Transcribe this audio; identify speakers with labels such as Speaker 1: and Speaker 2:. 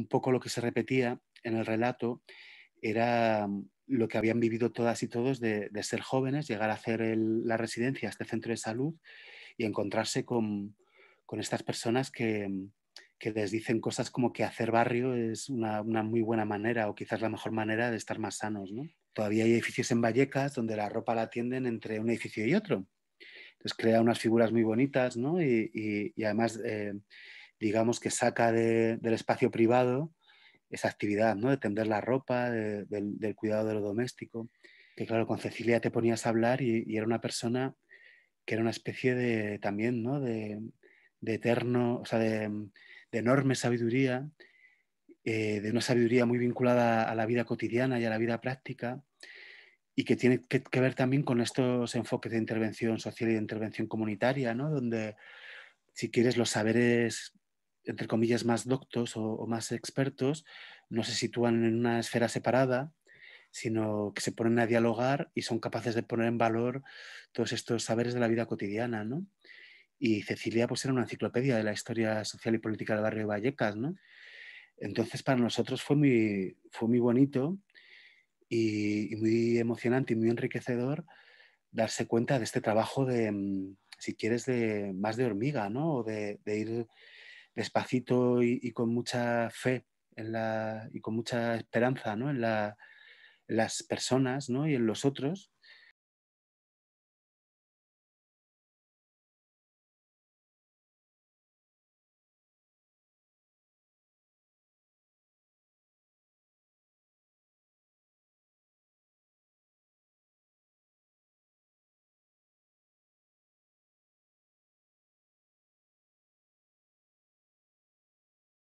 Speaker 1: Un poco lo que se repetía en el relato era mm, lo que habían vivido todas y todos de, ser jóvenes, llegar a hacer la residencia este centro de salud y encontrarse con, estas personas mm, que, les dicen cosas como que hacer barrio es una, muy buena manera o quizás la mejor manera de estar más sanos. Todavía hay edificios en Vallecas donde la ropa la atienden entre un edificio y otro. Entonces crea unas figuras muy bonitas y, además... Eh, digamos, que saca del espacio privado esa actividad, ¿no? De tender la ropa, del, cuidado de lo doméstico. Que claro, con Cecilia te ponías a hablar y, era una persona que era una especie de también, De, eterno, o sea, de, enorme sabiduría, eh, de una sabiduría muy vinculada a la vida cotidiana y a la vida práctica y que tiene que, ver también con estos enfoques de intervención social y de intervención comunitaria, donde si quieres los saberes entre comillas, más doctos o, más expertos, no se sitúan en una esfera separada, sino que se ponen a dialogar y son capaces de poner en valor todos estos saberes de la vida cotidiana, Y Cecilia pues era una enciclopedia de la historia social y política del barrio de Vallecas, Entonces para nosotros fue muy, fue muy bonito y, muy emocionante y muy enriquecedor darse cuenta de este trabajo de, mm, si quieres, de más de hormiga, O de, de ir despacito y, con mucha fe en la, y con mucha esperanza ¿no? en, la, las personas ¿no? y en los otros,